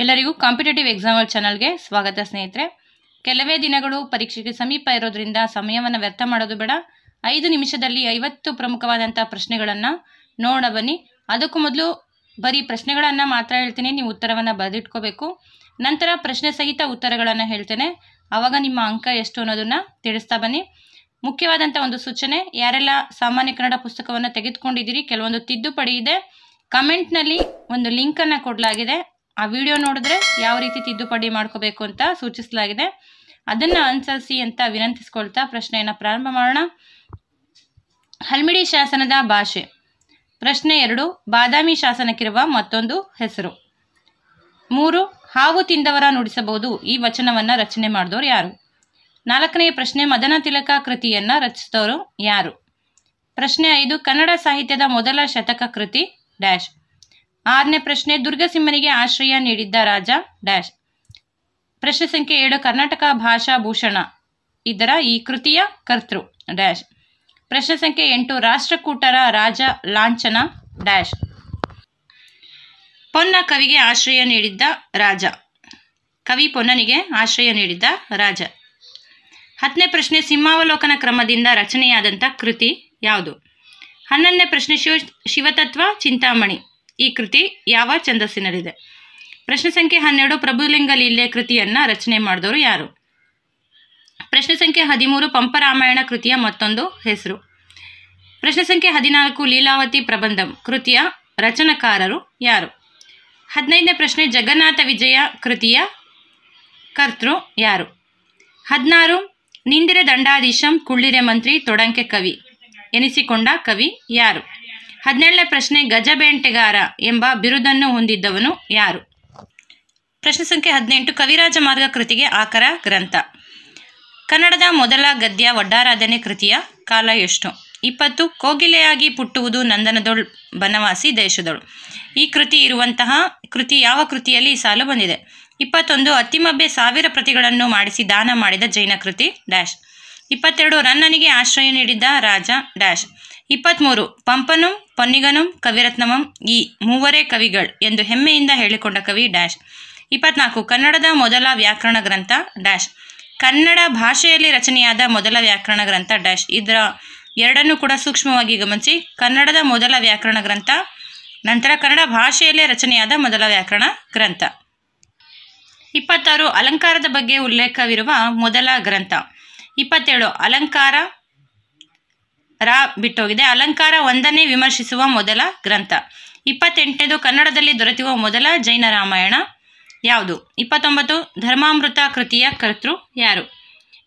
ಎಲ್ಲರಿಗೂ ಕಾಂಪಿಟೇಟಿವ್ ಎಕ್ಸಾಮಲ್ ಚಾನಲ್ಗೆ ಸ್ವಾಗತ ಸ್ನೇಹಿತರೆ ಕೆಲವೇ ದಿನಗಳು ಪರೀಕ್ಷೆಗೆ ಸಮೀಪ ಇರೋದ್ರಿಂದ ಸಮಯವನ್ನು ವ್ಯರ್ಥ ಮಾಡೋದು ಬೇಡ ಐದು ನಿಮಿಷದಲ್ಲಿ ಐವತ್ತು ಪ್ರಮುಖವಾದಂಥ ಪ್ರಶ್ನೆಗಳನ್ನು ನೋಡ ಬನ್ನಿ ಅದಕ್ಕೂ ಮೊದಲು ಬರೀ ಪ್ರಶ್ನೆಗಳನ್ನು ಮಾತ್ರ ಹೇಳ್ತೀನಿ ನೀವು ಉತ್ತರವನ್ನು ಬರೆದಿಟ್ಕೋಬೇಕು ನಂತರ ಪ್ರಶ್ನೆ ಸಹಿತ ಉತ್ತರಗಳನ್ನು ಹೇಳ್ತೇನೆ ಆವಾಗ ನಿಮ್ಮ ಅಂಕ ಎಷ್ಟು ಅನ್ನೋದನ್ನು ತಿಳಿಸ್ತಾ ಬನ್ನಿ ಮುಖ್ಯವಾದಂಥ ಒಂದು ಸೂಚನೆ ಯಾರೆಲ್ಲ ಸಾಮಾನ್ಯ ಕನ್ನಡ ಪುಸ್ತಕವನ್ನು ತೆಗೆದುಕೊಂಡಿದ್ದೀರಿ ಕೆಲವೊಂದು ತಿದ್ದುಪಡಿ ಇದೆ ಕಮೆಂಟ್ನಲ್ಲಿ ಒಂದು ಲಿಂಕನ್ನು ಕೊಡಲಾಗಿದೆ ಆ ವಿಡಿಯೋ ನೋಡಿದ್ರೆ ಯಾವ ರೀತಿ ತಿದ್ದುಪಡಿ ಮಾಡ್ಕೋಬೇಕು ಅಂತ ಸೂಚಿಸಲಾಗಿದೆ ಅದನ್ನು ಅನುಸರಿಸಿ ಅಂತ ವಿನಂತಿಸ್ಕೊಳ್ತಾ ಪ್ರಶ್ನೆಯನ್ನು ಪ್ರಾರಂಭ ಮಾಡೋಣ ಹಲ್ಮಿಡಿ ಶಾಸನದ ಭಾಷೆ ಪ್ರಶ್ನೆ ಎರಡು ಬಾದಾಮಿ ಶಾಸನಕ್ಕಿರುವ ಮತ್ತೊಂದು ಹೆಸರು ಮೂರು ಹಾವು ತಿಂದವರ ನುಡಿಸಬಹುದು ಈ ವಚನವನ್ನು ರಚನೆ ಮಾಡಿದವರು ಯಾರು ನಾಲ್ಕನೆಯ ಪ್ರಶ್ನೆ ಮದನ ತಿಲಕ ಕೃತಿಯನ್ನು ರಚಿಸಿದವರು ಯಾರು ಪ್ರಶ್ನೆ ಐದು ಕನ್ನಡ ಸಾಹಿತ್ಯದ ಮೊದಲ ಶತಕ ಕೃತಿ ಡ್ಯಾಶ್ ಆರನೇ ಪ್ರಶ್ನೆ ದುರ್ಗಸಿಂಹನಿಗೆ ಆಶ್ರಯ ನೀಡಿದ್ದ ರಾಜ ಡ್ಯಾಶ್ ಪ್ರಶ್ನೆ ಸಂಖ್ಯೆ ಏಳು ಕರ್ನಾಟಕ ಭಾಷಾ ಭೂಷಣ ಇದರ ಈ ಕೃತಿಯ ಕರ್ತೃ ಡ್ಯಾಶ್ ಪ್ರಶ್ನೆ ಸಂಖ್ಯೆ ಎಂಟು ರಾಷ್ಟ್ರಕೂಟರ ರಾಜ ಲಾಂಛನ ಡ್ಯಾಶ್ ಪೊನ್ನ ಕವಿಗೆ ಆಶ್ರಯ ನೀಡಿದ್ದ ರಾಜ ಕವಿ ಪೊನ್ನನಿಗೆ ಆಶ್ರಯ ನೀಡಿದ್ದ ರಾಜ ಹತ್ತನೇ ಪ್ರಶ್ನೆ ಸಿಂಹಾವಲೋಕನ ಕ್ರಮದಿಂದ ರಚನೆಯಾದಂಥ ಕೃತಿ ಯಾವುದು ಹನ್ನೊಂದನೇ ಪ್ರಶ್ನೆ ಶಿವ ಶಿವತತ್ವ ಚಿಂತಾಮಣಿ ಈ ಕೃತಿ ಯಾವ ಛಂದಸ್ಸಿನಲ್ಲಿದೆ ಪ್ರಶ್ನೆ ಸಂಖ್ಯೆ ಹನ್ನೆರಡು ಪ್ರಭುಲಿಂಗ ಲೀಲೆ ಕೃತಿಯನ್ನು ರಚನೆ ಮಾಡಿದವರು ಯಾರು ಪ್ರಶ್ನೆ ಸಂಖ್ಯೆ ಹದಿಮೂರು ಪಂಪರಾಮಾಯಣ ಕೃತಿಯ ಮತ್ತೊಂದು ಹೆಸರು ಪ್ರಶ್ನೆ ಸಂಖ್ಯೆ ಹದಿನಾಲ್ಕು ಲೀಲಾವತಿ ಪ್ರಬಂಧಂ ಕೃತಿಯ ರಚನಾಕಾರರು ಯಾರು ಹದಿನೈದನೇ ಪ್ರಶ್ನೆ ಜಗನ್ನಾಥ ವಿಜಯ ಕೃತಿಯ ಕರ್ತೃ ಯಾರು ಹದಿನಾರು ನಿಂದಿರೆ ದಂಡಾಧೀಶಂ ಕುಳ್ಳಿರೆ ಮಂತ್ರಿ ತೊಡಂಕೆ ಕವಿ ಎನಿಸಿಕೊಂಡ ಕವಿ ಯಾರು ಹದಿನೇಳನೇ ಪ್ರಶ್ನೆ ಗಜಬೇಂಟೆಗಾರ ಎಂಬ ಬಿರುದನ್ನು ಹೊಂದಿದ್ದವನು ಯಾರು ಪ್ರಶ್ನೆ ಸಂಖ್ಯೆ ಹದಿನೆಂಟು ಕವಿರಾಜ ಮಾರ್ಗ ಕೃತಿಗೆ ಆಕರ ಗ್ರಂಥ ಕನ್ನಡದ ಮೊದಲ ಗದ್ಯ ಒಡ್ಡಾರಾಧನೆ ಕೃತಿಯ ಕಾಲ ಎಷ್ಟು ಇಪ್ಪತ್ತು ಕೋಗಿಲೆಯಾಗಿ ಪುಟ್ಟುವುದು ನಂದನದೊಳ್ ಬನವಾಸಿ ದೇಶದೊಳು ಈ ಕೃತಿ ಇರುವಂತಹ ಕೃತಿ ಯಾವ ಕೃತಿಯಲ್ಲಿ ಈ ಸಾಲು ಬಂದಿದೆ ಇಪ್ಪತ್ತೊಂದು ಅತ್ತಿಮಬ್ಬೆ ಸಾವಿರ ಪ್ರತಿಗಳನ್ನು ಮಾಡಿಸಿ ದಾನ ಮಾಡಿದ ಜೈನ ಕೃತಿ ಡ್ಯಾಶ್ ಇಪ್ಪತ್ತೆರಡು ರನ್ನನಿಗೆ ಆಶ್ರಯ ನೀಡಿದ್ದ ರಾಜ ಡ್ಯಾಶ್ ಇಪ್ಪತ್ಮೂರು ಪಂಪನು ಪೊನ್ನಿಗನಂ ಕವಿರತ್ನಮಂ ಈ ಮೂವರೇ ಕವಿಗಳು ಎಂದು ಹೆಮ್ಮೆಯಿಂದ ಹೇಳಿಕೊಂಡ ಕವಿ ಡ್ಯಾಶ್ ಇಪ್ಪತ್ನಾಲ್ಕು ಕನ್ನಡದ ಮೊದಲ ವ್ಯಾಕರಣ ಗ್ರಂಥ ಡ್ಯಾಶ್ ಕನ್ನಡ ಭಾಷೆಯಲ್ಲಿ ರಚನೆಯಾದ ಮೊದಲ ವ್ಯಾಕರಣ ಗ್ರಂಥ ಡ್ಯಾಶ್ ಇದರ ಎರಡನ್ನೂ ಕೂಡ ಸೂಕ್ಷ್ಮವಾಗಿ ಗಮನಿಸಿ ಕನ್ನಡದ ಮೊದಲ ವ್ಯಾಕರಣ ಗ್ರಂಥ ನಂತರ ಕನ್ನಡ ಭಾಷೆಯಲ್ಲೇ ರಚನೆಯಾದ ಮೊದಲ ವ್ಯಾಕರಣ ಗ್ರಂಥ ಇಪ್ಪತ್ತಾರು ಅಲಂಕಾರದ ಬಗ್ಗೆ ಉಲ್ಲೇಖವಿರುವ ಮೊದಲ ಗ್ರಂಥ ಇಪ್ಪತ್ತೇಳು ಅಲಂಕಾರ ರಾ ಬಿಟ್ಟೋಗಿದೆ ಅಲಂಕಾರ ಒಂದನ್ನೇ ವಿಮರ್ಶಿಸುವ ಮೊದಲ ಗ್ರಂಥ ಇಪ್ಪತ್ತೆಂಟನೇದು ಕನ್ನಡದಲ್ಲಿ ದೊರೆತಿರುವ ಮೊದಲ ಜೈನ ರಾಮಾಯಣ ಯಾವುದು ಇಪ್ಪತ್ತೊಂಬತ್ತು ಧರ್ಮಾಮೃತ ಕೃತಿಯ ಕರ್ತೃ ಯಾರು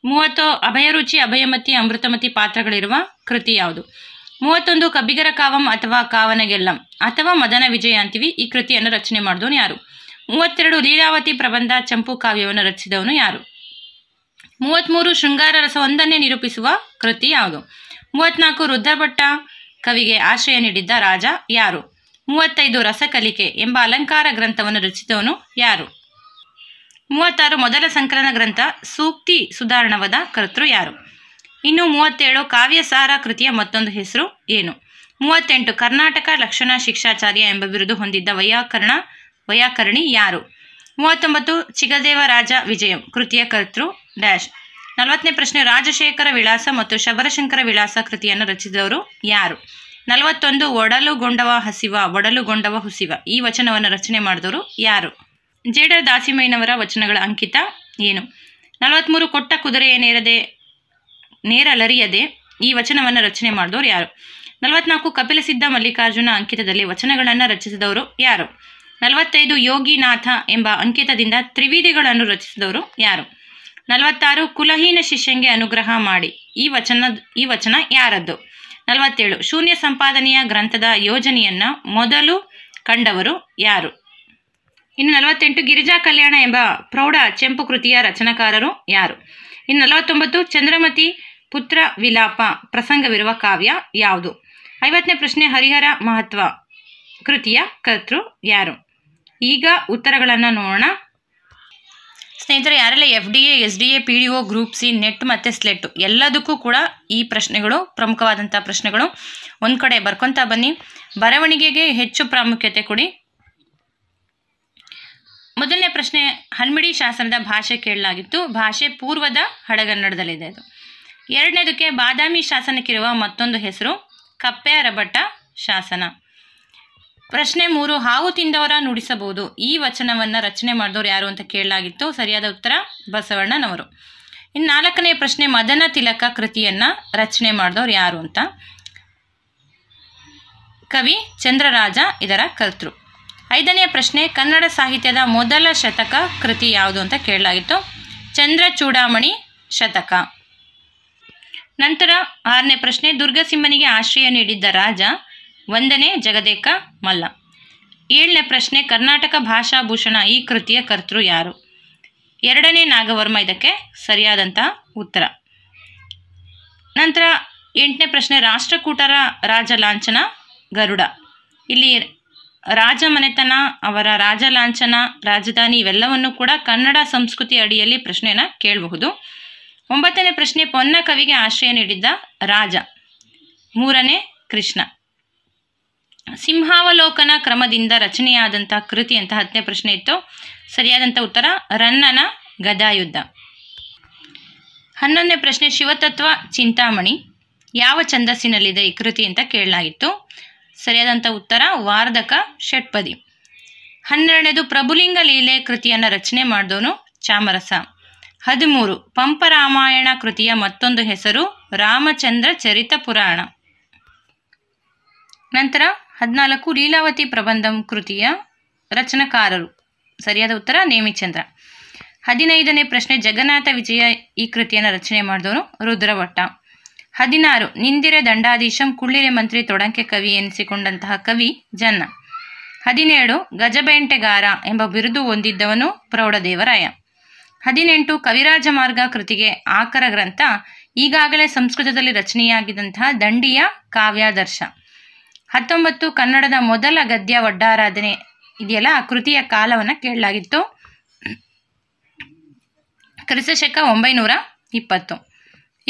ಮೂವತ್ತು ಅಭಯರುಚಿ ಅಭಯಮತಿ ಅಮೃತಮತಿ ಪಾತ್ರಗಳಿರುವ ಕೃತಿ ಯಾವುದು ಮೂವತ್ತೊಂದು ಕಬ್ಬಿಗರ ಕಾವಂ ಅಥವಾ ಕಾವನಗೆಲ್ಲಂ ಅಥವಾ ಮದನ ವಿಜಯ ಅಂತೀವಿ ಈ ಕೃತಿಯನ್ನು ರಚನೆ ಮಾಡಿದವನು ಯಾರು ಮೂವತ್ತೆರಡು ಲೀಲಾವತಿ ಪ್ರಬಂಧ ಚಂಪು ಕಾವ್ಯವನ್ನು ರಚಿಸಿದವನು ಯಾರು ಮೂವತ್ತ್ಮೂರು ಶೃಂಗಾರ ರಸ ಒಂದನ್ನೇ ನಿರೂಪಿಸುವ ಕೃತಿ ಯಾವುದು ಮೂವತ್ನಾಲ್ಕು ರುದ್ರಭಟ್ಟ ಕವಿಗೆ ಆಶ್ರಯ ನೀಡಿದ್ದ ರಾಜ ಯಾರು ಮೂವತ್ತೈದು ರಸಕಲಿಕೆ ಎಂಬ ಅಲಂಕಾರ ಗ್ರಂಥವನ್ನು ರಚಿಸಿದವನು ಯಾರು ಮೂವತ್ತಾರು ಮೊದಲ ಸಂಕಲನ ಗ್ರಂಥ ಸೂಕ್ತಿ ಸುಧಾರಣವಾದ ಕರ್ತೃ ಯಾರು ಇನ್ನು ಮೂವತ್ತೇಳು ಕಾವ್ಯಸಾರ ಕೃತಿಯ ಮತ್ತೊಂದು ಹೆಸರು ಏನು ಮೂವತ್ತೆಂಟು ಕರ್ನಾಟಕ ಲಕ್ಷಣ ಶಿಕ್ಷಾಚಾರ್ಯ ಎಂಬ ಬಿರುದು ಹೊಂದಿದ್ದ ವೈಯಾಕರಣ ವೈಯಾಕರಣಿ ಯಾರು ಮೂವತ್ತೊಂಬತ್ತು ಚಿಗದೇವರಾಜ ವಿಜಯಂ ಕೃತಿಯ ಕರ್ತೃ ಡ್ಯಾಶ್ ನಲವತ್ತನೇ ಪ್ರಶ್ನೆ ರಾಜಶೇಖರ ವಿಳಾಸ ಮತ್ತು ಶಬರಶಂಕರ ವಿಳಾಸ ಕೃತಿಯನ್ನು ರಚಿಸಿದವರು ಯಾರು ನಲವತ್ತೊಂದು ಒಡಲುಗೊಂಡವ ಹಸಿವ ಒಡಲುಗೊಂಡವ ಹುಸಿವ ಈ ವಚನವನ್ನು ರಚನೆ ಮಾಡಿದವರು ಯಾರು ಜೇಡರ್ ದಾಸಿಮಯ್ಯನವರ ವಚನಗಳ ಅಂಕಿತ ಏನು ನಲವತ್ತ್ಮೂರು ಕೊಟ್ಟ ಕುದುರೆಯ ನೇರದೆ ನೇರಲರಿಯದೆ ಈ ವಚನವನ್ನು ರಚನೆ ಮಾಡಿದವರು ಯಾರು ನಲವತ್ನಾಲ್ಕು ಕಪಿಲಸಿದ್ಧ ಮಲ್ಲಿಕಾರ್ಜುನ ಅಂಕಿತದಲ್ಲಿ ವಚನಗಳನ್ನು ರಚಿಸಿದವರು ಯಾರು ನಲವತ್ತೈದು ಯೋಗಿನಾಥ ಎಂಬ ಅಂಕಿತದಿಂದ ತ್ರಿವಿಧಿಗಳನ್ನು ರಚಿಸಿದವರು ಯಾರು ನಲವತ್ತಾರು ಕುಲಹೀನ ಶಿಷ್ಯಂಗೆ ಅನುಗ್ರಹ ಮಾಡಿ ಈ ವಚನ ಈ ವಚನ ಯಾರದ್ದು ನಲವತ್ತೇಳು ಶೂನ್ಯ ಸಂಪಾದನೆಯ ಗ್ರಂಥದ ಯೋಜನೆಯನ್ನು ಮೊದಲು ಕಂಡವರು ಯಾರು ಇನ್ನು ನಲವತ್ತೆಂಟು ಗಿರಿಜಾ ಕಲ್ಯಾಣ ಎಂಬ ಪ್ರೌಢ ಚೆಂಪು ಕೃತಿಯ ರಚನಾಕಾರರು ಯಾರು ಇನ್ನು ನಲವತ್ತೊಂಬತ್ತು ಚಂದ್ರಮತಿ ಪುತ್ರ ವಿಲಾಪ ಪ್ರಸಂಗವಿರುವ ಕಾವ್ಯ ಯಾವುದು ಐವತ್ತನೇ ಪ್ರಶ್ನೆ ಹರಿಹರ ಮಹತ್ವ ಕೃತಿಯ ಕರ್ತೃ ಯಾರು ಈಗ ಉತ್ತರಗಳನ್ನು ನೋಡೋಣ ಸ್ನೇಹಿತರೆ ಯಾರೆಲ್ಲ F D A S D A P D O group C NET ಮತ್ತು ಸ್ಲೆಟ್ ಎಲ್ಲದಕ್ಕೂ ಕೂಡ ಈ ಪ್ರಶ್ನೆಗಳು ಪ್ರಮುಖವಾದಂಥ ಪ್ರಶ್ನೆಗಳು ಒಂದು ಕಡೆ ಬರ್ಕೊತಾ ಬನ್ನಿ ಬರವಣಿಗೆಗೆ ಹೆಚ್ಚು ಪ್ರಾಮುಖ್ಯತೆ ಕೊಡಿ ಮೊದಲನೇ ಪ್ರಶ್ನೆ ಹನ್ಮಿಡಿ ಶಾಸನದ ಭಾಷೆ ಕೇಳಲಾಗಿತ್ತು ಭಾಷೆ ಪೂರ್ವದ ಹಡಗನ್ನಡದಲ್ಲಿದೆ ಅದು ಎರಡನೇದಕ್ಕೆ ಬಾದಾಮಿ ಶಾಸನಕ್ಕಿರುವ ಮತ್ತೊಂದು ಹೆಸರು ಕಪ್ಪೆ ಅರಭಟ್ಟ ಶಾಸನ ಪ್ರಶ್ನೆ ಮೂರು ಹಾವು ತಿಂದವರ ನುಡಿಸಬಹುದು ಈ ವಚನವನ್ನು ರಚನೆ ಮಾಡಿದವರು ಯಾರು ಅಂತ ಕೇಳಲಾಗಿತ್ತು ಸರಿಯಾದ ಉತ್ತರ ಬಸವಣ್ಣನವರು ಇನ್ನು ನಾಲ್ಕನೇ ಪ್ರಶ್ನೆ ಮದನ ತಿಲಕ ಕೃತಿಯನ್ನು ರಚನೆ ಮಾಡಿದವರು ಯಾರು ಅಂತ ಕವಿ ಚಂದ್ರರಾಜ ಇದರ ಕರ್ತೃ ಐದನೇ ಪ್ರಶ್ನೆ ಕನ್ನಡ ಸಾಹಿತ್ಯದ ಮೊದಲ ಶತಕ ಕೃತಿ ಯಾವುದು ಅಂತ ಕೇಳಲಾಗಿತ್ತು ಚಂದ್ರ ಚೂಡಾಮಣಿ ಶತಕ ನಂತರ ಆರನೇ ಪ್ರಶ್ನೆ ದುರ್ಗಸಿಂಹನಿಗೆ ಆಶ್ರಯ ನೀಡಿದ್ದ ರಾಜ ಒಂದನೇ ಜಗದೇಕ ಮಲ್ಲ ಏಳನೇ ಪ್ರಶ್ನೆ ಕರ್ನಾಟಕ ಭಾಷಾಭೂಷಣ ಈ ಕೃತಿಯ ಕರ್ತೃ ಯಾರು ಎರಡನೇ ನಾಗವರ್ಮ ಇದಕ್ಕೆ ಸರಿಯಾದಂಥ ಉತ್ತರ ನಂತರ ಎಂಟನೇ ಪ್ರಶ್ನೆ ರಾಷ್ಟ್ರಕೂಟರ ರಾಜ ಲಾಂಛನ ಗರುಡ ಇಲ್ಲಿ ರಾಜ ಮನೆತನ ಅವರ ರಾಜ ಲಾಂಛನ ರಾಜಧಾನಿ ಇವೆಲ್ಲವನ್ನು ಕೂಡ ಕನ್ನಡ ಸಂಸ್ಕೃತಿ ಅಡಿಯಲ್ಲಿ ಪ್ರಶ್ನೆಯನ್ನು ಕೇಳಬಹುದು ಒಂಬತ್ತನೇ ಪ್ರಶ್ನೆ ಪೊನ್ನ ಕವಿಗೆ ಆಶ್ರಯ ನೀಡಿದ್ದ ರಾಜ ಮೂರನೇ ಕೃಷ್ಣ ಸಿಂಹಾವಲೋಕನ ಕ್ರಮದಿಂದ ರಚನೆಯಾದಂಥ ಕೃತಿ ಅಂತ ಹತ್ತನೇ ಪ್ರಶ್ನೆ ಇತ್ತು ಸರಿಯಾದಂಥ ಉತ್ತರ ರನ್ನನ ಗದಾಯುದ್ಧ ಹನ್ನೊಂದನೇ ಪ್ರಶ್ನೆ ಶಿವತತ್ವ ಚಿಂತಾಮಣಿ ಯಾವ ಛಂದಸ್ಸಿನಲ್ಲಿದೆ ಈ ಕೃತಿ ಅಂತ ಕೇಳಲಾಗಿತ್ತು ಸರಿಯಾದಂಥ ಉತ್ತರ ವಾರ್ಧಕ ಷಟ್ಪದಿ ಹನ್ನೆರಡನೇದು ಪ್ರಭುಲಿಂಗ ಲೀಲೆ ಕೃತಿಯನ್ನು ರಚನೆ ಮಾಡಿದವನು ಚಾಮರಸ ಹದಿಮೂರು ಪಂಪರಾಮಾಯಣ ಕೃತಿಯ ಮತ್ತೊಂದು ಹೆಸರು ರಾಮಚಂದ್ರ ಚರಿತ ಪುರಾಣ ನಂತರ ಹದಿನಾಲ್ಕು ಲೀಲಾವತಿ ಪ್ರಬಂಧಂ ಕೃತಿಯ ರಚನಾಕಾರರು ಸರಿಯಾದ ಉತ್ತರ ನೇಮಿಚಂದ್ರ ಹದಿನೈದನೇ ಪ್ರಶ್ನೆ ಜಗನ್ನಾಥ ವಿಜಯ ಈ ಕೃತಿಯನ್ನು ರಚನೆ ಮಾಡಿದವರು ರುದ್ರವಟ್ಟ ಹದಿನಾರು ನಿಂದಿರ ದಂಡಾಧೀಶಂ ಕುಳ್ಳಿರೆ ಮಂತ್ರಿ ತೊಡಂಕೆ ಕವಿ ಎನಿಸಿಕೊಂಡಂತಹ ಕವಿ ಜನ್ನ ಹದಿನೇಳು ಗಜಬೆಂಟೆಗಾರ ಎಂಬ ಬಿರುದು ಹೊಂದಿದ್ದವನು ಪ್ರೌಢದೇವರಾಯ ಹದಿನೆಂಟು ಕವಿರಾಜ ಮಾರ್ಗ ಕೃತಿಗೆ ಆಕರ ಗ್ರಂಥ ಈಗಾಗಲೇ ಸಂಸ್ಕೃತದಲ್ಲಿ ರಚನೆಯಾಗಿದ್ದಂತಹ ದಂಡಿಯ ಕಾವ್ಯಾದರ್ಶ ಹತ್ತೊಂಬತ್ತು ಕನ್ನಡದ ಮೊದಲ ಗದ್ಯ ಒಡ್ಡಾರಾಧನೆ ಇದೆಯಲ್ಲ ಆ ಕೃತಿಯ ಕಾಲವನ್ನು ಕೇಳಲಾಗಿತ್ತು ಕ್ರಿಸ್ತಶಕ ಒಂಬೈನೂರ ಇಪ್ಪತ್ತು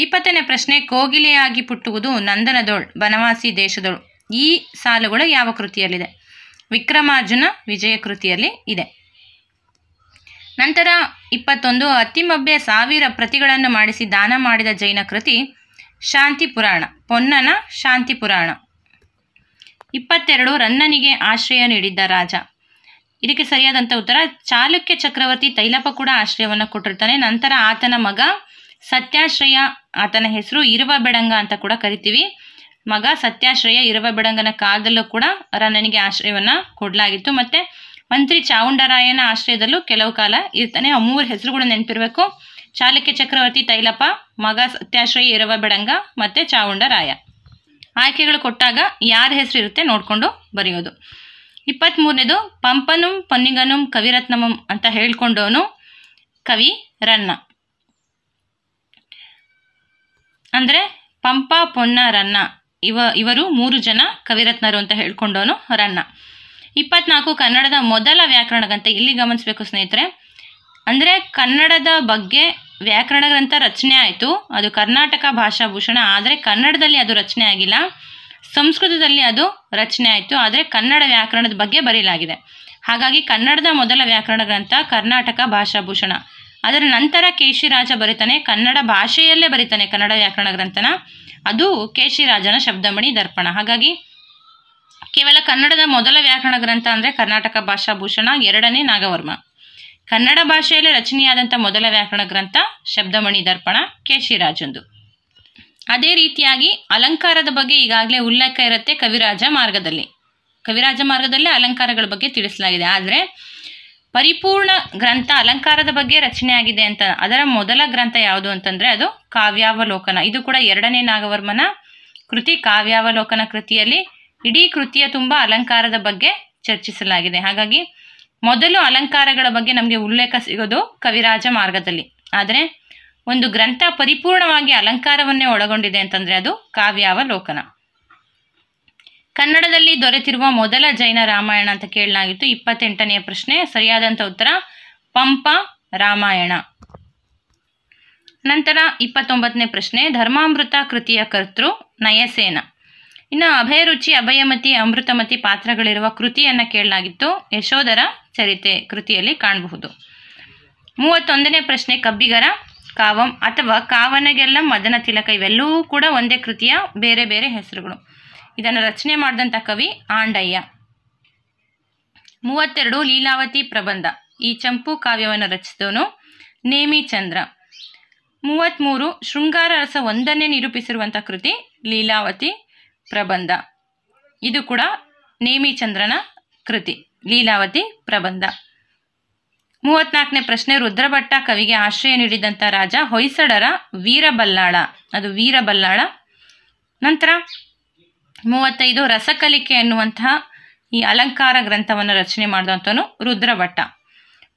ಇಪ್ಪತ್ತನೇ ಪ್ರಶ್ನೆ ಕೋಗಿಲೆಯಾಗಿ ಪುಟ್ಟುವುದು ನಂದನದೋಳ್ ಬನವಾಸಿ ದೇಶದೋಳು ಈ ಸಾಲುಗಳು ಯಾವ ಕೃತಿಯಲ್ಲಿದೆ ವಿಕ್ರಮಾರ್ಜುನ ವಿಜಯ ಕೃತಿಯಲ್ಲಿ ಇದೆ ನಂತರ ಇಪ್ಪತ್ತೊಂದು ಅತಿಮಬ್ಬೆ ಸಾವಿರ ಪ್ರತಿಗಳನ್ನು ಮಾಡಿಸಿ ದಾನ ಮಾಡಿದ ಜೈನ ಕೃತಿ ಶಾಂತಿ ಪುರಾಣ ಪೊನ್ನನ ಶಾಂತಿ ಪುರಾಣ ಇಪ್ಪತ್ತೆರಡು ರನ್ನನಿಗೆ ಆಶ್ರಯ ನೀಡಿದ್ದ ರಾಜ ಇದಕ್ಕೆ ಸರಿಯಾದಂಥ ಉತ್ತರ ಚಾಲುಕ್ಯ ಚಕ್ರವರ್ತಿ ತೈಲಪ ಕೂಡ ಆಶ್ರಯವನ್ನು ಕೊಟ್ಟಿರ್ತಾನೆ ನಂತರ ಆತನ ಮಗ ಸತ್ಯಾಶ್ರಯ ಆತನ ಹೆಸರು ಇರುವ ಬೆಡಂಗ ಅಂತ ಕೂಡ ಕರಿತೀವಿ ಮಗ ಸತ್ಯಾಶ್ರಯ ಇರುವ ಬೆಡಂಗನ ಕಾಲದಲ್ಲೂ ಕೂಡ ರನ್ನನಿಗೆ ಆಶ್ರಯವನ್ನು ಕೊಡಲಾಗಿತ್ತು ಮತ್ತು ಮಂತ್ರಿ ಚಾವುಂಡರಾಯನ ಆಶ್ರಯದಲ್ಲೂ ಕೆಲವು ಕಾಲ ಇರ್ತಾನೆ ಆ ಮೂರು ಹೆಸರುಗಳು ನೆನಪಿರಬೇಕು ಚಾಲುಕ್ಯ ಚಕ್ರವರ್ತಿ ತೈಲಪ್ಪ ಮಗ ಸತ್ಯಾಶ್ರಯ ಇರುವ ಬೆಡಂಗ ಮತ್ತು ಚಾವುಂಡರಾಯ ಆಯ್ಕೆಗಳು ಕೊಟ್ಟಾಗ ಯಾರ ಹೆಸರು ಇರುತ್ತೆ ನೋಡಿಕೊಂಡು ಬರೆಯೋದು ಇಪ್ಪತ್ತ್ಮೂರನೇದು ಪಂಪನುಂ ಪೊನ್ನಿಗನುಂ ಕವಿರತ್ನಮಂ ಅಂತ ಹೇಳ್ಕೊಂಡವನು ಕವಿ ರನ್ನ ಅಂದರೆ ಪಂಪ ಪೊನ್ನ ರನ್ನ ಇವ ಇವರು ಮೂರು ಜನ ಕವಿರತ್ನರು ಅಂತ ಹೇಳ್ಕೊಂಡವನು ರನ್ನ ಇಪ್ಪತ್ನಾಲ್ಕು ಕನ್ನಡದ ಮೊದಲ ವ್ಯಾಕರಣ ಇಲ್ಲಿ ಗಮನಿಸಬೇಕು ಸ್ನೇಹಿತರೆ ಅಂದರೆ ಕನ್ನಡದ ಬಗ್ಗೆ ವ್ಯಾಕರಣ ಗ್ರಂಥ ರಚನೆ ಆಯಿತು ಅದು ಕರ್ನಾಟಕ ಭಾಷಾಭೂಷಣ ಆದರೆ ಕನ್ನಡದಲ್ಲಿ ಅದು ರಚನೆ ಆಗಿಲ್ಲ ಸಂಸ್ಕೃತದಲ್ಲಿ ಅದು ರಚನೆ ಆಯಿತು ಆದರೆ ಕನ್ನಡ ವ್ಯಾಕರಣದ ಬಗ್ಗೆ ಬರೆಯಲಾಗಿದೆ ಹಾಗಾಗಿ ಕನ್ನಡದ ಮೊದಲ ವ್ಯಾಕರಣ ಗ್ರಂಥ ಕರ್ನಾಟಕ ಭಾಷಾಭೂಷಣ ಅದರ ನಂತರ ಕೇಶಿರಾಜ ಬರಿತಾನೆ ಕನ್ನಡ ಭಾಷೆಯಲ್ಲೇ ಬರಿತಾನೆ ಕನ್ನಡ ವ್ಯಾಕರಣ ಗ್ರಂಥನ ಅದು ಕೇಶಿರಾಜನ ಶಬ್ದಮಣಿ ದರ್ಪಣ ಹಾಗಾಗಿ ಕೇವಲ ಕನ್ನಡದ ಮೊದಲ ವ್ಯಾಕರಣ ಗ್ರಂಥ ಅಂದರೆ ಕರ್ನಾಟಕ ಭಾಷಾಭೂಷಣ ಎರಡನೇ ನಾಗವರ್ಮ ಕನ್ನಡ ಭಾಷೆಯಲ್ಲಿ ರಚನೆಯಾದಂಥ ಮೊದಲ ವ್ಯಾಕರಣ ಗ್ರಂಥ ಶಬ್ದಮಣಿ ದರ್ಪಣ ಕೆ ಶಿರಾಜಂದು ಅದೇ ರೀತಿಯಾಗಿ ಅಲಂಕಾರದ ಬಗ್ಗೆ ಈಗಾಗಲೇ ಉಲ್ಲೇಖ ಇರುತ್ತೆ ಕವಿರಾಜ ಮಾರ್ಗದಲ್ಲಿ ಕವಿರಾಜ ಮಾರ್ಗದಲ್ಲಿ ಅಲಂಕಾರಗಳ ಬಗ್ಗೆ ತಿಳಿಸಲಾಗಿದೆ ಆದರೆ ಪರಿಪೂರ್ಣ ಗ್ರಂಥ ಅಲಂಕಾರದ ಬಗ್ಗೆ ರಚನೆಯಾಗಿದೆ ಅಂತ ಅದರ ಮೊದಲ ಗ್ರಂಥ ಯಾವುದು ಅಂತಂದರೆ ಅದು ಕಾವ್ಯಾವಲೋಕನ ಇದು ಕೂಡ ಎರಡನೇ ನಾಗವರ್ಮನ ಕೃತಿ ಕಾವ್ಯಾವಲೋಕನ ಕೃತಿಯಲ್ಲಿ ಇಡೀ ಕೃತಿಯ ತುಂಬ ಅಲಂಕಾರದ ಬಗ್ಗೆ ಚರ್ಚಿಸಲಾಗಿದೆ ಹಾಗಾಗಿ ಮೊದಲು ಅಲಂಕಾರಗಳ ಬಗ್ಗೆ ನಮಗೆ ಉಲ್ಲೇಖ ಸಿಗೋದು ಕವಿರಾಜ ಮಾರ್ಗದಲ್ಲಿ ಆದರೆ ಒಂದು ಗ್ರಂಥ ಪರಿಪೂರ್ಣವಾಗಿ ಅಲಂಕಾರವನ್ನೇ ಒಳಗೊಂಡಿದೆ ಅಂತಂದರೆ ಅದು ಕಾವ್ಯಾವಲೋಕನ ಕನ್ನಡದಲ್ಲಿ ದೊರೆತಿರುವ ಮೊದಲ ಜೈನ ರಾಮಾಯಣ ಅಂತ ಕೇಳಲಾಗಿತ್ತು ಇಪ್ಪತ್ತೆಂಟನೆಯ ಪ್ರಶ್ನೆ ಸರಿಯಾದಂಥ ಉತ್ತರ ಪಂಪ ರಾಮಾಯಣ ನಂತರ ಇಪ್ಪತ್ತೊಂಬತ್ತನೇ ಪ್ರಶ್ನೆ ಧರ್ಮಾಮೃತ ಕೃತಿಯ ಕರ್ತೃ ನಯಸೇನ ಇನ್ನು ಅಭಯರುಚಿ ಅಭಯಮತಿ ಅಮೃತಮತಿ ಪಾತ್ರಗಳಿರುವ ಕೃತಿಯನ್ನು ಕೇಳಲಾಗಿತ್ತು ಯಶೋಧರ ಚರಿತೆ ಕೃತಿಯಲ್ಲಿ ಕಾಣಬಹುದು ಮೂವತ್ತೊಂದನೇ ಪ್ರಶ್ನೆ ಕಬ್ಬಿಗರ ಕಾವಂ ಅಥವಾ ಕಾವನಗೆಲ್ಲ ಮದನ ತಿಲಕ ಇವೆಲ್ಲವೂ ಕೂಡ ಒಂದೇ ಕೃತಿಯ ಬೇರೆ ಬೇರೆ ಹೆಸರುಗಳು ಇದನ್ನು ರಚನೆ ಮಾಡಿದಂಥ ಕವಿ ಆಂಡಯ್ಯ ಮೂವತ್ತೆರಡು ಲೀಲಾವತಿ ಪ್ರಬಂಧ ಈ ಚಂಪು ಕಾವ್ಯವನ್ನು ರಚಿಸಿದವನು ನೇಮಿಚಂದ್ರ ಮೂವತ್ತ್ಮೂರು ಶೃಂಗಾರ ರಸ ಒಂದನ್ನೇ ನಿರೂಪಿಸಿರುವಂಥ ಕೃತಿ ಲೀಲಾವತಿ ಪ್ರಬಂಧ ಇದು ಕೂಡ ನೇಮಿಚಂದ್ರನ ಕೃತಿ ಲೀಲಾವತಿ ಪ್ರಬಂಧ ಮೂವತ್ನಾಲ್ಕನೇ ಪ್ರಶ್ನೆ ರುದ್ರಭಟ್ಟ ಕವಿಗೆ ಆಶ್ರಯ ನೀಡಿದಂಥ ರಾಜ ಹೊಯ್ಸಳರ ವೀರಬಲ್ಲಾಳ ಅದು ವೀರಬಲ್ಲಾಳ ನಂತರ ಮೂವತ್ತೈದು ರಸಕಲಿಕೆ ಎನ್ನುವಂತಹ ಈ ಅಲಂಕಾರ ಗ್ರಂಥವನ್ನು ರಚನೆ ಮಾಡಿದಂಥವನು ರುದ್ರಭಟ್ಟ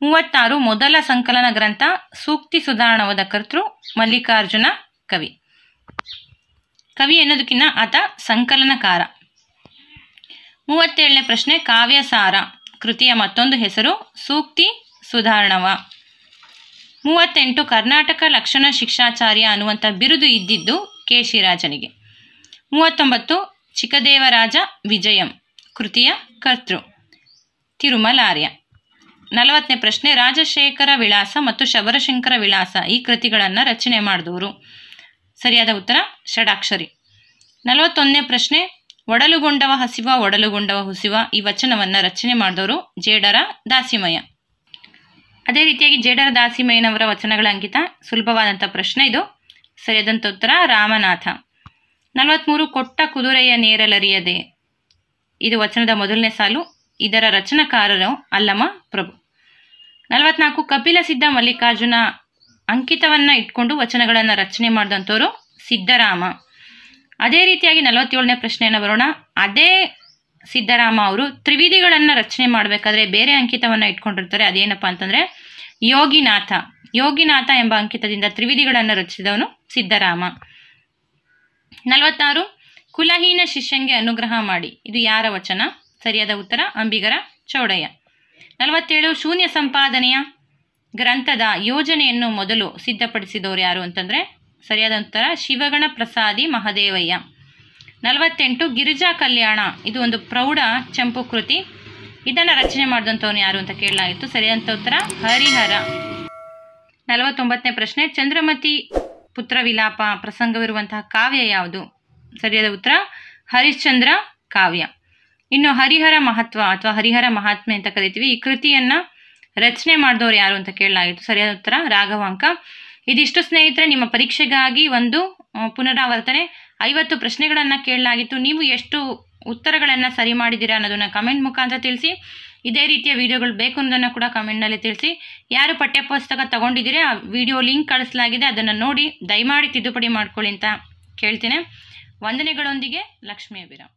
ಮೂವತ್ತಾರು ಮೊದಲ ಸಂಕಲನ ಗ್ರಂಥ ಸೂಕ್ತಿ ಸುಧಾರಣವಾದ ಕರ್ತೃ ಮಲ್ಲಿಕಾರ್ಜುನ ಕವಿ ಕವಿ ಅನ್ನೋದಕ್ಕಿಂತ ಆತ ಸಂಕಲನಕಾರ ಮೂವತ್ತೇಳನೇ ಪ್ರಶ್ನೆ ಕಾವ್ಯಸಾರ ಕೃತಿಯ ಮತ್ತೊಂದು ಹೆಸರು ಸೂಕ್ತಿ ಸುಧಾರಣವ ಮೂವತ್ತೆಂಟು ಕರ್ನಾಟಕ ಲಕ್ಷಣ ಶಿಕ್ಷಾಚಾರ್ಯ ಅನ್ನುವಂಥ ಬಿರುದು ಇದ್ದಿದ್ದು ಕೆ ಶಿರಾಜನಿಗೆ ಮೂವತ್ತೊಂಬತ್ತು ಚಿಕ್ಕದೇವರಾಜ ವಿಜಯಂ ಕೃತಿಯ ಕರ್ತೃ ತಿರುಮಲಾರ್ಯ ನಲವತ್ತನೇ ಪ್ರಶ್ನೆ ರಾಜಶೇಖರ ವಿಳಾಸ ಮತ್ತು ಶಬರಶಂಕರ ವಿಳಾಸ ಈ ಕೃತಿಗಳನ್ನು ರಚನೆ ಮಾಡಿದವರು ಸರಿಯಾದ ಉತ್ತರ ಷಡಾಕ್ಷರಿ ನಲವತ್ತೊಂದನೇ ಪ್ರಶ್ನೆ ಒಡಲುಗೊಂಡವ ಹಸಿವ ಒಡಲುಗೊಂಡವ ಹುಸಿವ ಈ ವಚನವನ್ನು ರಚನೆ ಮಾಡಿದವರು ಜೇಡರ ದಾಸಿಮಯ ಅದೇ ರೀತಿಯಾಗಿ ಜೇಡರ ದಾಸಿಮಯ್ಯನವರ ವಚನಗಳ ಅಂಕಿತ ಸುಲಭವಾದಂಥ ಪ್ರಶ್ನೆ ಇದು ಸರಿಯಾದಂಥ ಉತ್ತರ ರಾಮನಾಥ ನಲವತ್ತ್ಮೂರು ಕೊಟ್ಟ ಕುದುರೆಯ ನೇರಲರಿಯದೆ ಇದು ವಚನದ ಮೊದಲನೇ ಸಾಲು ಇದರ ರಚನಕಾರರು ಅಲ್ಲಮ ಪ್ರಭು ನಲವತ್ನಾಲ್ಕು ಕಪಿಲ ಸಿದ್ಧ ಮಲ್ಲಿಕಾರ್ಜುನ ಅಂಕಿತವನ್ನು ಇಟ್ಕೊಂಡು ವಚನಗಳನ್ನು ರಚನೆ ಮಾಡಿದಂಥವ್ರು ಸಿದ್ದರಾಮ ಅದೇ ರೀತಿಯಾಗಿ ನಲವತ್ತೇಳನೇ ಪ್ರಶ್ನೆಯನ್ನು ಬರೋಣ ಅದೇ ಸಿದ್ದರಾಮ ಅವರು ತ್ರಿವಿಧಿಗಳನ್ನು ರಚನೆ ಮಾಡಬೇಕಾದ್ರೆ ಬೇರೆ ಅಂಕಿತವನ್ನು ಇಟ್ಕೊಂಡಿರ್ತಾರೆ ಅದೇನಪ್ಪ ಅಂತಂದರೆ ಯೋಗಿನಾಥ ಯೋಗಿನಾಥ ಎಂಬ ಅಂಕಿತದಿಂದ ತ್ರಿವಿಧಿಗಳನ್ನು ರಚಿಸಿದವನು ಸಿದ್ದರಾಮ ನಲವತ್ತಾರು ಕುಲಹೀನ ಶಿಷ್ಯಂಗೆ ಅನುಗ್ರಹ ಮಾಡಿ ಇದು ಯಾರ ವಚನ ಸರಿಯಾದ ಉತ್ತರ ಅಂಬಿಗರ ಚೌಡಯ್ಯ ನಲವತ್ತೇಳು ಶೂನ್ಯ ಸಂಪಾದನೆಯ ಗ್ರಂಥದ ಯೋಜನೆಯನ್ನು ಮೊದಲು ಸಿದ್ಧಪಡಿಸಿದವರು ಯಾರು ಅಂತಂದರೆ ಸರಿಯಾದ ಉತ್ತರ ಶಿವಗಣ ಪ್ರಸಾದಿ ಮಹದೇವಯ್ಯ ನಲವತ್ತೆಂಟು ಗಿರಿಜಾ ಕಲ್ಯಾಣ ಇದು ಒಂದು ಪ್ರೌಢ ಚಂಪು ಕೃತಿ ಇದನ್ನು ರಚನೆ ಮಾಡಿದಂಥವ್ರು ಯಾರು ಅಂತ ಕೇಳಲಾಗಿತ್ತು ಸರಿಯಾದ ಉತ್ತರ ಹರಿಹರ ನಲವತ್ತೊಂಬತ್ತನೇ ಪ್ರಶ್ನೆ ಚಂದ್ರಮತಿ ಪುತ್ರ ವಿಲಾಪ ಪ್ರಸಂಗವಿರುವಂತಹ ಕಾವ್ಯ ಯಾವುದು ಸರಿಯಾದ ಉತ್ತರ ಹರಿಶ್ಚಂದ್ರ ಕಾವ್ಯ ಇನ್ನು ಹರಿಹರ ಮಹತ್ವ ಅಥವಾ ಹರಿಹರ ಮಹಾತ್ಮೆ ಅಂತ ಕರಿತೀವಿ ಈ ಕೃತಿಯನ್ನು ರಚನೆ ಮಾಡಿದವರು ಯಾರು ಅಂತ ಕೇಳಲಾಗಿತ್ತು ಸರಿಯಾದ ಉತ್ತರ ರಾಘವಾಂಕ ಇದಿಷ್ಟು ಸ್ನೇಹಿತರೆ ನಿಮ್ಮ ಪರೀಕ್ಷೆಗಾಗಿ ಒಂದು ಪುನರಾವರ್ತನೆ ಐವತ್ತು ಪ್ರಶ್ನೆಗಳನ್ನು ಕೇಳಲಾಗಿತ್ತು ನೀವು ಎಷ್ಟು ಉತ್ತರಗಳನ್ನು ಸರಿ ಮಾಡಿದ್ದೀರಾ ಅನ್ನೋದನ್ನು ಕಮೆಂಟ್ ಮುಖಾಂತರ ತಿಳಿಸಿ ಇದೇ ರೀತಿಯ ವಿಡಿಯೋಗಳು ಬೇಕು ಅನ್ನೋದನ್ನು ಕೂಡ ಕಮೆಂಟ್ನಲ್ಲಿ ತಿಳಿಸಿ ಯಾರು ಪಠ್ಯಪುಸ್ತಕ ತೊಗೊಂಡಿದ್ದೀರಿ ಆ ವಿಡಿಯೋ ಲಿಂಕ್ ಕಳಿಸಲಾಗಿದೆ ಅದನ್ನು ನೋಡಿ ದಯಮಾಡಿ ತಿದ್ದುಪಡಿ ಮಾಡ್ಕೊಳ್ಳಿ ಅಂತ ಕೇಳ್ತೀನಿ ವಂದನೆಗಳೊಂದಿಗೆ ಲಕ್ಷ್ಮೀ ಅಭಿರಾಮ್